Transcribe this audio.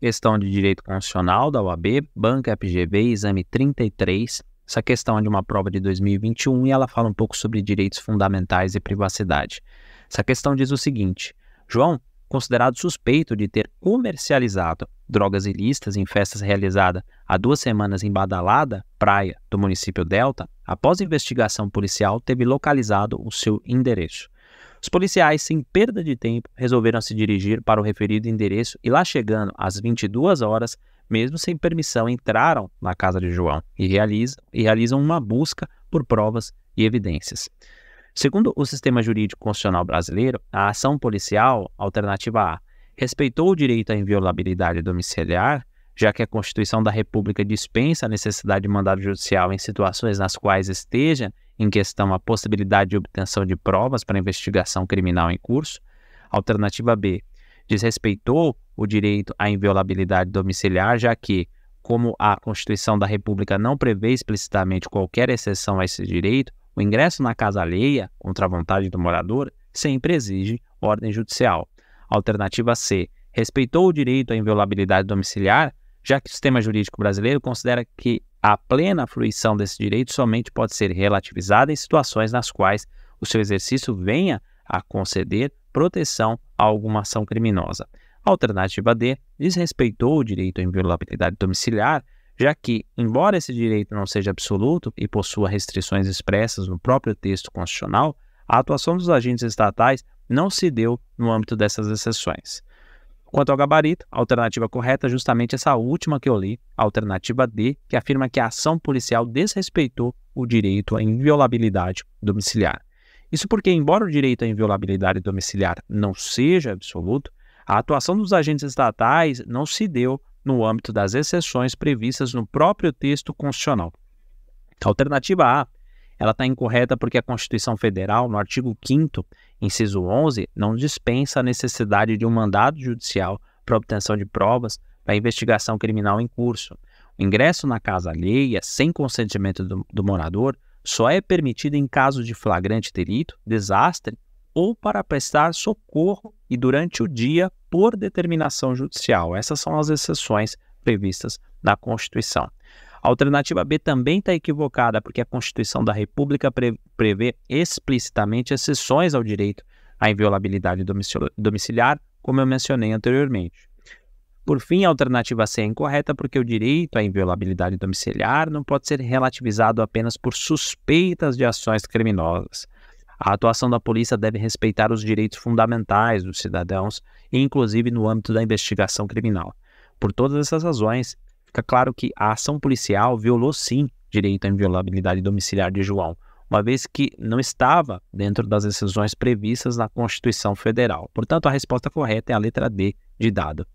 questão de direito constitucional da UAB, banca FGV, exame 33. Essa questão é de uma prova de 2021 e ela fala um pouco sobre direitos fundamentais e privacidade. Essa questão diz o seguinte: João, considerado suspeito de ter comercializado drogas ilícitas em festas realizadas há duas semanas em Badalada, praia do município Delta, após investigação policial, teve localizado o seu endereço. Os policiais, sem perda de tempo, resolveram se dirigir para o referido endereço e lá chegando às 22 horas, mesmo sem permissão, entraram na casa de João e realizam, e realizam uma busca por provas e evidências. Segundo o sistema jurídico constitucional brasileiro, a ação policial, alternativa A, respeitou o direito à inviolabilidade domiciliar, já que a Constituição da República dispensa a necessidade de mandado judicial em situações nas quais esteja em questão a possibilidade de obtenção de provas para investigação criminal em curso. Alternativa B, desrespeitou o direito à inviolabilidade domiciliar, já que, como a Constituição da República não prevê explicitamente qualquer exceção a esse direito, o ingresso na casa alheia, contra a vontade do morador, sempre exige ordem judicial. Alternativa C, respeitou o direito à inviolabilidade domiciliar, já que o sistema jurídico brasileiro considera que a plena fruição desse direito somente pode ser relativizada em situações nas quais o seu exercício venha a conceder proteção a alguma ação criminosa. A alternativa D desrespeitou o direito à inviolabilidade domiciliar, já que, embora esse direito não seja absoluto e possua restrições expressas no próprio texto constitucional, a atuação dos agentes estatais não se deu no âmbito dessas exceções. Quanto ao gabarito, a alternativa correta é justamente essa última que eu li, a alternativa D, que afirma que a ação policial desrespeitou o direito à inviolabilidade domiciliar. Isso porque, embora o direito à inviolabilidade domiciliar não seja absoluto, a atuação dos agentes estatais não se deu no âmbito das exceções previstas no próprio texto constitucional. A alternativa A ela está incorreta porque a Constituição Federal, no artigo 5 inciso 11, não dispensa a necessidade de um mandado judicial para obtenção de provas para investigação criminal em curso. O ingresso na casa alheia, sem consentimento do, do morador, só é permitido em caso de flagrante delito, desastre ou para prestar socorro e durante o dia por determinação judicial. Essas são as exceções previstas na Constituição. A alternativa B também está equivocada, porque a Constituição da República prevê explicitamente exceções ao direito à inviolabilidade domiciliar, como eu mencionei anteriormente. Por fim, a alternativa C é incorreta porque o direito à inviolabilidade domiciliar não pode ser relativizado apenas por suspeitas de ações criminosas. A atuação da polícia deve respeitar os direitos fundamentais dos cidadãos, inclusive no âmbito da investigação criminal. Por todas essas razões, Fica claro que a ação policial violou sim direito à inviolabilidade domiciliar de João, uma vez que não estava dentro das decisões previstas na Constituição Federal. Portanto, a resposta correta é a letra D de dado.